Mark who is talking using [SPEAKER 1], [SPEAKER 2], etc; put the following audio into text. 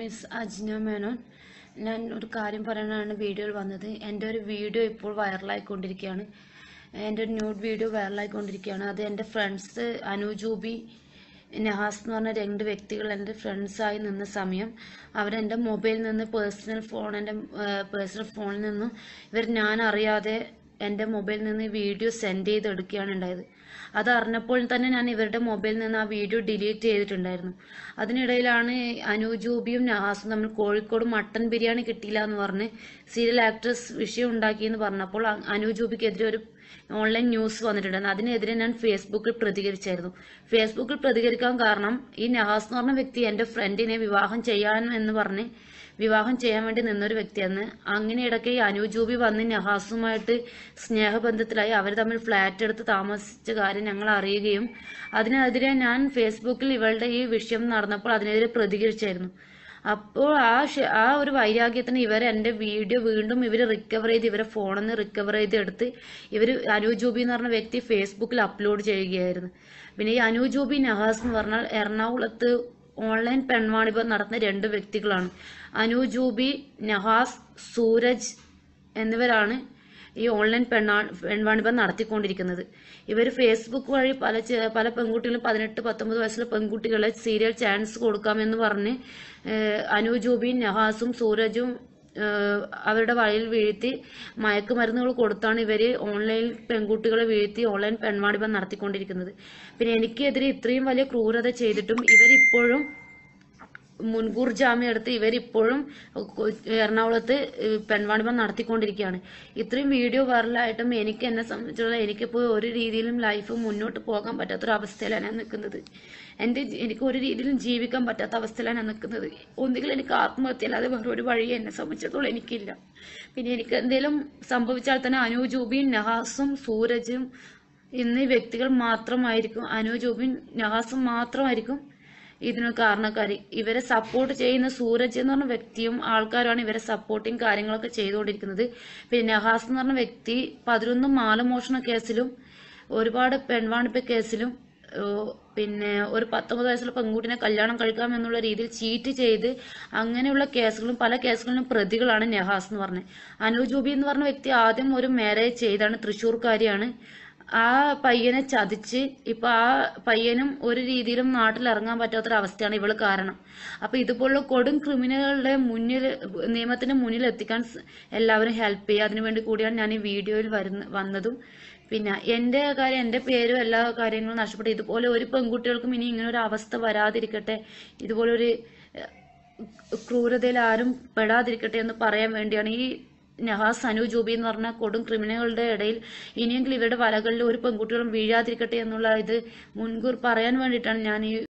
[SPEAKER 1] miss Ajna Menon ഞാൻ ഒരു കാര്യം പറയാനാണ് വീഡിയോയിൽ വന്നത് എൻ്റെ ഒരു വീഡിയോ ഇപ്പോൾ വൈറലായിക്കൊണ്ടിരിക്കുകയാണ് എൻ്റെ ഒരു ന്യൂഡ് വീഡിയോ വൈറലായിക്കൊണ്ടിരിക്കുകയാണ് അത് എൻ്റെ ഫ്രണ്ട്സ് അനുജൂബി നഹാസ് എന്ന് പറഞ്ഞ രണ്ട് വ്യക്തികൾ എൻ്റെ ഫ്രണ്ട്സായി നിന്ന സമയം അവരെൻ്റെ മൊബൈലിൽ നിന്ന് പേഴ്സണൽ ഫോൺ എൻ്റെ പേഴ്സണൽ ഫോണിൽ നിന്നും ഇവർ ഞാൻ അറിയാതെ എൻ്റെ മൊബൈലിൽ നിന്ന് വീഡിയോ സെൻഡ് ചെയ്തെടുക്കുകയാണ് ഉണ്ടായത് അത് അറിഞ്ഞപ്പോൾ തന്നെ ഞാൻ ഇവരുടെ മൊബൈലിൽ നിന്ന് ആ വീഡിയോ ഡിലീറ്റ് ചെയ്തിട്ടുണ്ടായിരുന്നു അതിനിടയിലാണ് അനുജൂബിയും നഹാസും തമ്മിൽ കോഴിക്കോട് മട്ടൻ ബിരിയാണി കിട്ടിയില്ല എന്ന് പറഞ്ഞ് സീരിയൽ ആക്ട്രസ് വിഷയം ഉണ്ടാക്കിയെന്ന് പറഞ്ഞപ്പോൾ അനുജൂബിക്കെതിരെ ഒരു ഓൺലൈൻ ന്യൂസ് വന്നിട്ടുണ്ടായിരുന്നു അതിനെതിരെ ഞാൻ ഫേസ്ബുക്കിൽ പ്രതികരിച്ചായിരുന്നു ഫേസ്ബുക്കിൽ പ്രതികരിക്കാൻ കാരണം ഈ നഹാസ് എന്ന് പറഞ്ഞ വ്യക്തി എൻ്റെ ഫ്രണ്ടിനെ വിവാഹം ചെയ്യാൻ എന്ന് പറഞ്ഞ് വിവാഹം ചെയ്യാൻ വേണ്ടി നിന്നൊരു വ്യക്തിയാണ് അങ്ങനെ ഈ അനുജൂബി വന്ന് നഹാസുമായിട്ട് സ്നേഹബന്ധത്തിലായി അവർ തമ്മിൽ ഫ്ലാറ്റ് എടുത്ത് താമസിച്ച കാര്യം ഞങ്ങൾ അറിയുകയും അതിനെതിരെ ഞാൻ ഫേസ്ബുക്കിൽ ഇവളുടെ ഈ വിഷയം നടന്നപ്പോൾ അതിനെതിരെ പ്രതികരിച്ചായിരുന്നു അപ്പോൾ ആ ആ ഒരു വൈരാഗ്യത്തിന് ഇവർ എൻ്റെ വീഡിയോ വീണ്ടും ഇവർ റിക്കവർ ചെയ്ത് ഇവരെ ഫോണിൽ നിന്ന് റിക്കവർ എടുത്ത് ഇവർ അനുജൂബി എന്ന് പറഞ്ഞ വ്യക്തി ഫേസ്ബുക്കിൽ അപ്ലോഡ് ചെയ്യുകയായിരുന്നു പിന്നെ ഈ അനുജൂബി നഹാസ് എന്ന് പറഞ്ഞാൽ എറണാകുളത്ത് ഓൺലൈൻ പെൺവാണിഭം നടത്തുന്ന രണ്ട് വ്യക്തികളാണ് അനു ജൂബി നഹാസ് സൂരജ് എന്നിവരാണ് ഈ ഓൺലൈൻ പെണ്ണാ പെൺവാണിഭം നടത്തിക്കൊണ്ടിരിക്കുന്നത് ഇവർ ഫേസ്ബുക്ക് വഴി പല പല പെൺകുട്ടികളും പതിനെട്ട് പത്തൊമ്പത് വയസ്സുള്ള പെൺകുട്ടികളെ സീരിയൽ ചാൻസ് കൊടുക്കാമെന്ന് പറഞ്ഞ് അനു നഹാസും സൂരജും അവരുടെ വലയിൽ വീഴ്ത്തി മയക്കുമരുന്നുകൾ കൊടുത്താണ് ഇവർ ഓൺലൈനിൽ പെൺകുട്ടികളെ വീഴ്ത്തി ഓൺലൈൻ പെൺവാണിഭം നടത്തിക്കൊണ്ടിരിക്കുന്നത് പിന്നെ എനിക്കെതിരെ ഇത്രയും വലിയ ക്രൂരത ചെയ്തിട്ടും ഇവരിപ്പോഴും മുൻകൂർ ജാമ്യം എടുത്ത് ഇവരിപ്പോഴും എറണാകുളത്ത് പെൺവാണിഭം നടത്തിക്കൊണ്ടിരിക്കുകയാണ് ഇത്രയും വീഡിയോ വൈറലായിട്ടും എനിക്ക് എന്നെ സംബന്ധിച്ചിടത്തോളം എനിക്കിപ്പോൾ ഒരു രീതിയിലും ലൈഫ് മുന്നോട്ട് പോകാൻ പറ്റാത്തൊരവസ്ഥയിലാണ് അവസ്ഥയിലാണ് ഞാൻ നിൽക്കുന്നത് എൻ്റെ എനിക്ക് ഒരു രീതിയിലും ജീവിക്കാൻ പറ്റാത്ത അവസ്ഥയിലാണ് ഞാൻ നിൽക്കുന്നത് ഒന്നുകിൽ എനിക്ക് ആത്മഹത്യ അല്ലാതെ വേറെ ഒരു വഴി എന്നെ സംബന്ധിച്ചിടത്തോളം എനിക്കില്ല പിന്നെ എനിക്ക് എന്തെങ്കിലും സംഭവിച്ചാൽ തന്നെ അനുജൂബിയും നഹാസും സൂരജും എന്നീ വ്യക്തികൾ മാത്രമായിരിക്കും അനുജൂബിൻ നഹാസും മാത്രമായിരിക്കും ഇതിന് കാരണക്കാരി ഇവരെ സപ്പോർട്ട് ചെയ്യുന്ന സൂരജ് എന്ന് പറഞ്ഞ വ്യക്തിയും ആൾക്കാരുമാണ് ഇവരെ സപ്പോർട്ടിങ് കാര്യങ്ങളൊക്കെ ചെയ്തുകൊണ്ടിരിക്കുന്നത് പിന്നെ നഹാസ് എന്ന് പറഞ്ഞ വ്യക്തി പതിനൊന്ന് മാലമോഷണ കേസിലും ഒരുപാട് പെൺവാണിപ്പ് കേസിലും പിന്നെ ഒരു പത്തൊമ്പത് വയസ്സുള്ള പെൺകുട്ടിനെ കല്യാണം കഴിക്കാം എന്നുള്ള രീതിയിൽ ചീറ്റ് ചെയ്ത് അങ്ങനെയുള്ള കേസുകളും പല കേസുകളിലും പ്രതികളാണ് നെഹാസ് എന്ന് പറഞ്ഞത് അനുജൂബി എന്ന് പറഞ്ഞ വ്യക്തി ആദ്യം ഒരു മാരേജ് ചെയ്താണ് തൃശ്ശൂർക്കാരിയാണ് ആ പയ്യനെ ചതിച്ച് ഇപ്പൊ ആ പയ്യനും ഒരു രീതിയിലും നാട്ടിൽ ഇറങ്ങാൻ പറ്റാത്തൊരവസ്ഥയാണ് ഇവള് കാരണം അപ്പൊ ഇതുപോലുള്ള കൊടും ക്രിമിനലുകളുടെ മുന്നിൽ നിയമത്തിന്റെ മുന്നിൽ എത്തിക്കാൻ എല്ലാവരും ഹെൽപ്പ് ചെയ്യുക അതിനുവേണ്ടി കൂടിയാണ് ഞാൻ ഈ വീഡിയോയിൽ വരുന്ന വന്നതും പിന്നെ എൻ്റെ കാര്യം എൻ്റെ പേരും എല്ലാ കാര്യങ്ങളും നഷ്ടപ്പെട്ടു ഇതുപോലെ ഒരു പെൺകുട്ടികൾക്കും ഇനി ഇങ്ങനെ ഒരു അവസ്ഥ വരാതിരിക്കട്ടെ ഇതുപോലൊരു ക്രൂരതയിൽ ആരും പെടാതിരിക്കട്ടെ എന്ന് പറയാൻ വേണ്ടിയാണ് ഈ നഹാസ് അനു ജൂബി എന്ന് പറഞ്ഞ കൊടും ക്രിമിനലുകളുടെ ഇടയിൽ ഇനിയെങ്കിലും ഇവരുടെ വലകളിൽ ഒരു പെൺകുട്ടികളും വീഴാതിരിക്കട്ടെ എന്നുള്ള ഇത് മുൻകൂർ പറയാൻ വേണ്ടിയിട്ടാണ് ഞാൻ ഈ